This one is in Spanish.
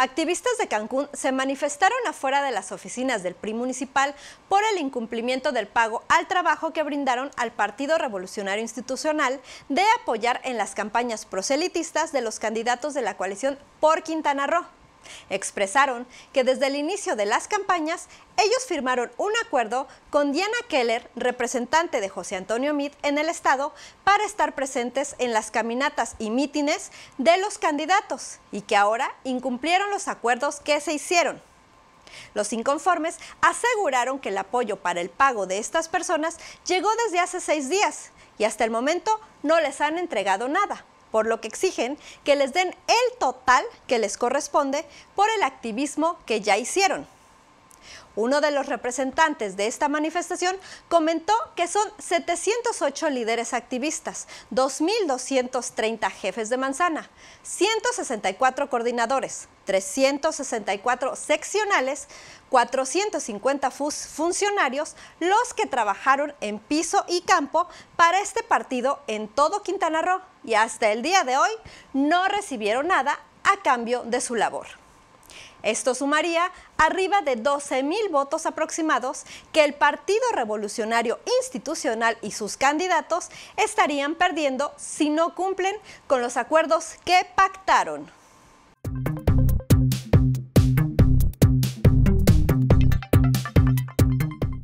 Activistas de Cancún se manifestaron afuera de las oficinas del PRI municipal por el incumplimiento del pago al trabajo que brindaron al Partido Revolucionario Institucional de apoyar en las campañas proselitistas de los candidatos de la coalición por Quintana Roo. Expresaron que desde el inicio de las campañas, ellos firmaron un acuerdo con Diana Keller, representante de José Antonio Meade en el Estado, para estar presentes en las caminatas y mítines de los candidatos y que ahora incumplieron los acuerdos que se hicieron. Los inconformes aseguraron que el apoyo para el pago de estas personas llegó desde hace seis días y hasta el momento no les han entregado nada por lo que exigen que les den el total que les corresponde por el activismo que ya hicieron. Uno de los representantes de esta manifestación comentó que son 708 líderes activistas, 2.230 jefes de manzana, 164 coordinadores, 364 seccionales, 450 funcionarios, los que trabajaron en piso y campo para este partido en todo Quintana Roo y hasta el día de hoy no recibieron nada a cambio de su labor. Esto sumaría arriba de 12.000 votos aproximados que el Partido Revolucionario Institucional y sus candidatos estarían perdiendo si no cumplen con los acuerdos que pactaron.